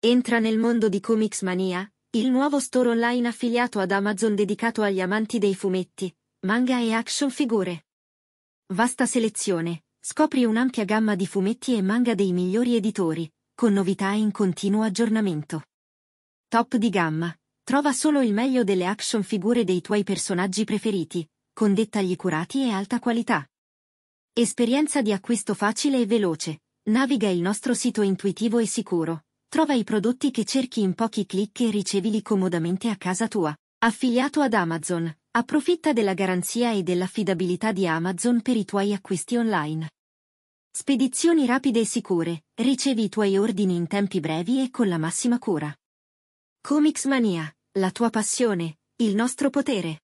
Entra nel mondo di Comics Mania, il nuovo store online affiliato ad Amazon dedicato agli amanti dei fumetti, manga e action figure. Vasta selezione, scopri un'ampia gamma di fumetti e manga dei migliori editori, con novità in continuo aggiornamento. Top di gamma, trova solo il meglio delle action figure dei tuoi personaggi preferiti, con dettagli curati e alta qualità. Esperienza di acquisto facile e veloce, naviga il nostro sito intuitivo e sicuro Trova i prodotti che cerchi in pochi clic e ricevili comodamente a casa tua. Affiliato ad Amazon, approfitta della garanzia e dell'affidabilità di Amazon per i tuoi acquisti online. Spedizioni rapide e sicure, ricevi i tuoi ordini in tempi brevi e con la massima cura. Comics Mania, la tua passione, il nostro potere.